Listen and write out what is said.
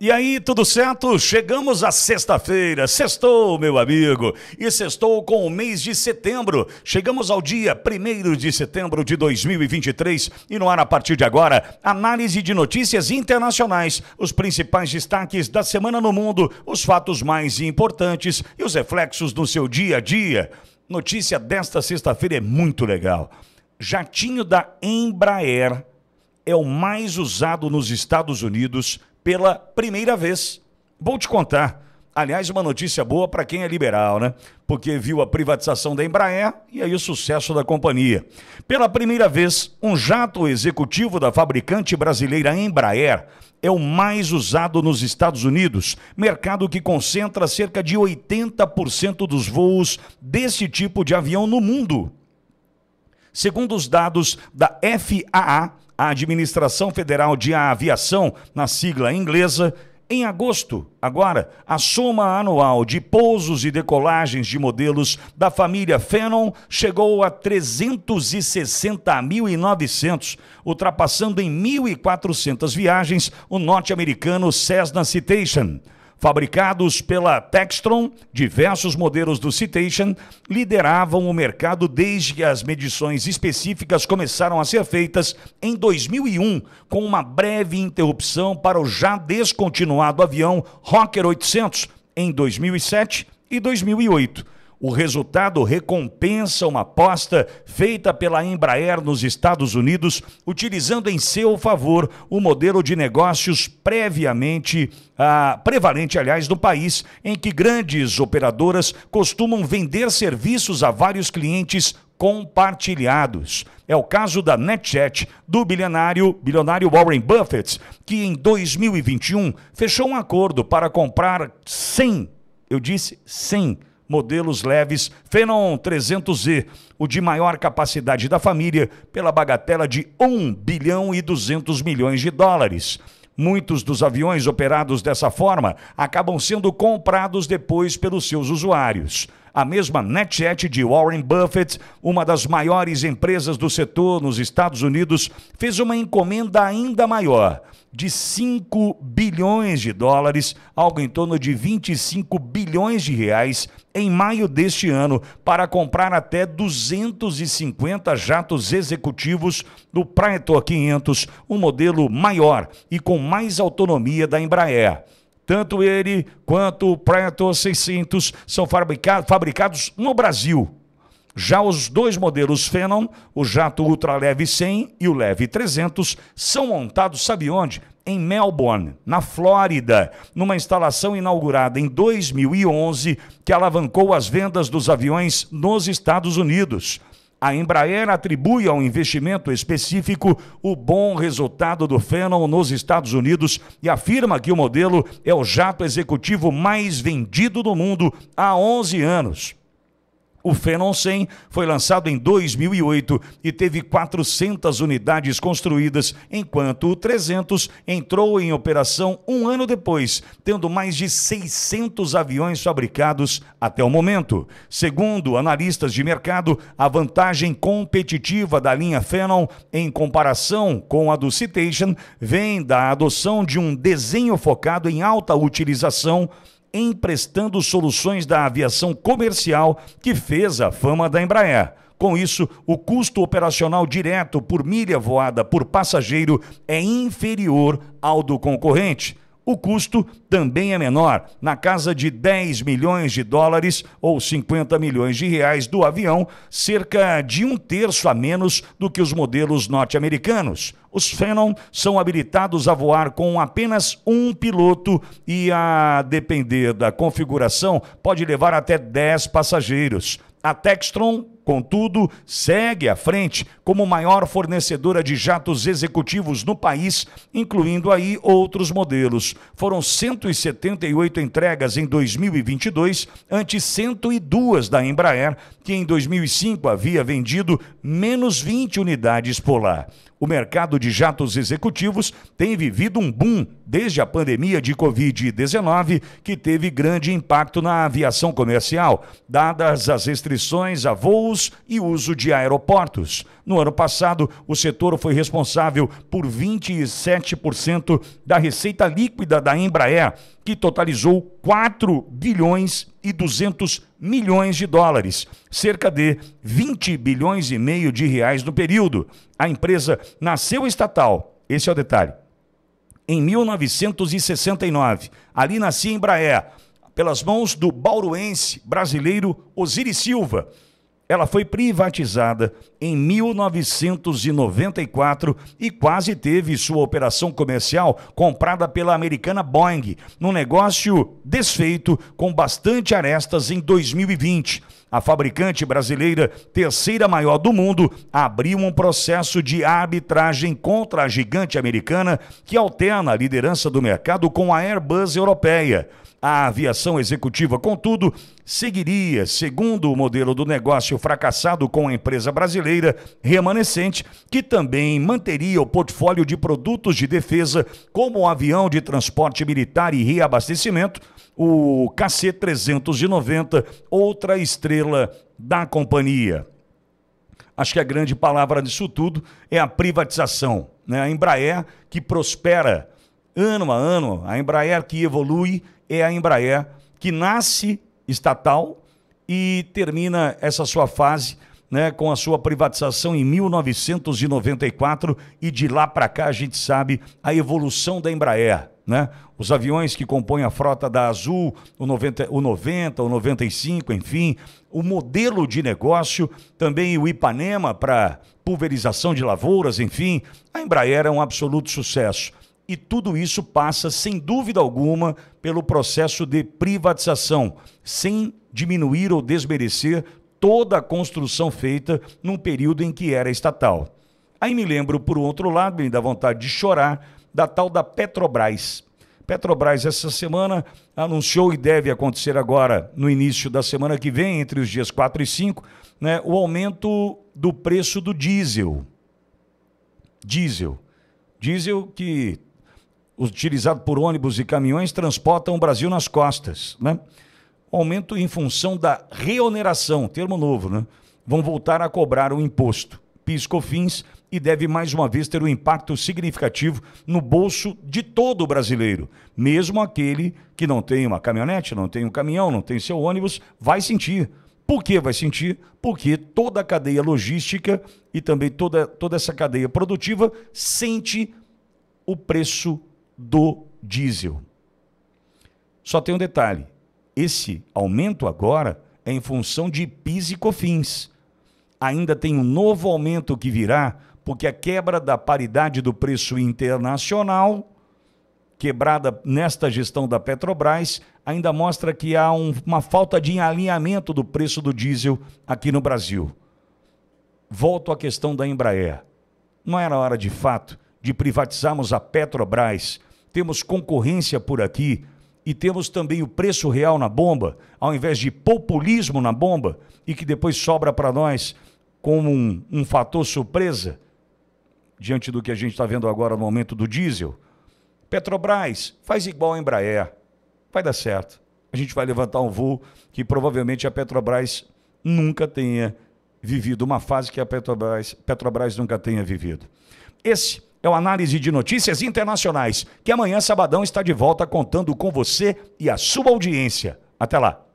E aí, tudo certo? Chegamos à sexta-feira. Sextou, meu amigo. E sextou com o mês de setembro. Chegamos ao dia 1 de setembro de 2023. E no ar, a partir de agora, análise de notícias internacionais, os principais destaques da semana no mundo, os fatos mais importantes e os reflexos do seu dia a dia. Notícia desta sexta-feira é muito legal. Jatinho da Embraer é o mais usado nos Estados Unidos pela primeira vez. Vou te contar. Aliás, uma notícia boa para quem é liberal, né? Porque viu a privatização da Embraer e aí o sucesso da companhia. Pela primeira vez, um jato executivo da fabricante brasileira Embraer é o mais usado nos Estados Unidos, mercado que concentra cerca de 80% dos voos desse tipo de avião no mundo. Segundo os dados da FAA, a Administração Federal de Aviação, na sigla inglesa, em agosto, agora, a soma anual de pousos e decolagens de modelos da família Fenon chegou a 360.900, ultrapassando em 1.400 viagens o norte-americano Cessna Citation. Fabricados pela Textron, diversos modelos do Citation lideravam o mercado desde que as medições específicas começaram a ser feitas em 2001, com uma breve interrupção para o já descontinuado avião Rocker 800 em 2007 e 2008 o resultado recompensa uma aposta feita pela Embraer nos Estados Unidos, utilizando em seu favor o modelo de negócios previamente ah, prevalente, aliás, no país, em que grandes operadoras costumam vender serviços a vários clientes compartilhados. É o caso da NetJet, do bilionário, bilionário Warren Buffett, que em 2021 fechou um acordo para comprar 100, eu disse 100, modelos leves Phenom 300 z o de maior capacidade da família, pela bagatela de 1 bilhão e 200 milhões de dólares. Muitos dos aviões operados dessa forma acabam sendo comprados depois pelos seus usuários. A mesma NetJet de Warren Buffett, uma das maiores empresas do setor nos Estados Unidos, fez uma encomenda ainda maior, de 5 bilhões de dólares, algo em torno de 25 bilhões de reais, em maio deste ano para comprar até 250 jatos executivos do Praetor 500, um modelo maior e com mais autonomia da Embraer. Tanto ele quanto o Praetor 600 são fabricados no Brasil já os dois modelos Phenom, o jato ultraleve 100 e o leve 300, são montados, sabe onde? Em Melbourne, na Flórida, numa instalação inaugurada em 2011 que alavancou as vendas dos aviões nos Estados Unidos. A Embraer atribui ao investimento específico o bom resultado do Phenom nos Estados Unidos e afirma que o modelo é o jato executivo mais vendido do mundo há 11 anos. O Phenom 100 foi lançado em 2008 e teve 400 unidades construídas, enquanto o 300 entrou em operação um ano depois, tendo mais de 600 aviões fabricados até o momento. Segundo analistas de mercado, a vantagem competitiva da linha Phenom em comparação com a do Citation vem da adoção de um desenho focado em alta utilização emprestando soluções da aviação comercial que fez a fama da Embraer. Com isso, o custo operacional direto por milha voada por passageiro é inferior ao do concorrente o custo também é menor, na casa de 10 milhões de dólares ou 50 milhões de reais do avião, cerca de um terço a menos do que os modelos norte-americanos. Os Phenom são habilitados a voar com apenas um piloto e, a depender da configuração, pode levar até 10 passageiros. A Textron Contudo, segue à frente como maior fornecedora de jatos executivos no país, incluindo aí outros modelos. Foram 178 entregas em 2022, ante 102 da Embraer, que em 2005 havia vendido menos 20 unidades por lá. O mercado de jatos executivos tem vivido um boom desde a pandemia de Covid-19, que teve grande impacto na aviação comercial, dadas as restrições a voos e uso de aeroportos. No ano passado, o setor foi responsável por 27% da receita líquida da Embraer, que totalizou 4 bilhões e 200 milhões de dólares, cerca de 20 bilhões e meio de reais no período. A empresa nasceu estatal, esse é o detalhe, em 1969. Ali nascia Embraer, pelas mãos do bauruense brasileiro Osiris Silva. Ela foi privatizada em 1994 e quase teve sua operação comercial comprada pela americana Boeing, num negócio desfeito com bastante arestas em 2020. A fabricante brasileira, terceira maior do mundo, abriu um processo de arbitragem contra a gigante americana que alterna a liderança do mercado com a Airbus europeia. A aviação executiva, contudo, seguiria, segundo o modelo do negócio fracassado com a empresa brasileira remanescente, que também manteria o portfólio de produtos de defesa, como o avião de transporte militar e reabastecimento, o KC-390, outra estrela da companhia. Acho que a grande palavra disso tudo é a privatização. Né? A Embraer que prospera ano a ano, a Embraer que evolui é a Embraer, que nasce estatal e termina essa sua fase né, com a sua privatização em 1994 e de lá para cá a gente sabe a evolução da Embraer. Né? Os aviões que compõem a frota da Azul, o 90, o 90, o 95, enfim, o modelo de negócio, também o Ipanema para pulverização de lavouras, enfim, a Embraer é um absoluto sucesso e tudo isso passa, sem dúvida alguma, pelo processo de privatização, sem diminuir ou desmerecer toda a construção feita num período em que era estatal. Aí me lembro, por outro lado, me dá vontade de chorar, da tal da Petrobras. Petrobras, essa semana, anunciou e deve acontecer agora, no início da semana que vem, entre os dias 4 e 5, né, o aumento do preço do diesel. Diesel. Diesel que utilizado por ônibus e caminhões, transportam o Brasil nas costas. Né? Aumento em função da reoneração, termo novo, né? vão voltar a cobrar o imposto. PIS-COFINS e deve mais uma vez ter um impacto significativo no bolso de todo brasileiro. Mesmo aquele que não tem uma caminhonete, não tem um caminhão, não tem seu ônibus, vai sentir. Por que vai sentir? Porque toda a cadeia logística e também toda, toda essa cadeia produtiva sente o preço do diesel. Só tem um detalhe: esse aumento agora é em função de PIS e COFINS. Ainda tem um novo aumento que virá, porque a quebra da paridade do preço internacional, quebrada nesta gestão da Petrobras, ainda mostra que há um, uma falta de alinhamento do preço do diesel aqui no Brasil. Volto à questão da Embraer. Não era hora de fato de privatizarmos a Petrobras temos concorrência por aqui e temos também o preço real na bomba, ao invés de populismo na bomba, e que depois sobra para nós como um, um fator surpresa, diante do que a gente está vendo agora no aumento do diesel. Petrobras, faz igual a Embraer, vai dar certo. A gente vai levantar um voo que provavelmente a Petrobras nunca tenha vivido, uma fase que a Petrobras, Petrobras nunca tenha vivido. Esse é o Análise de Notícias Internacionais, que amanhã, sabadão, está de volta contando com você e a sua audiência. Até lá!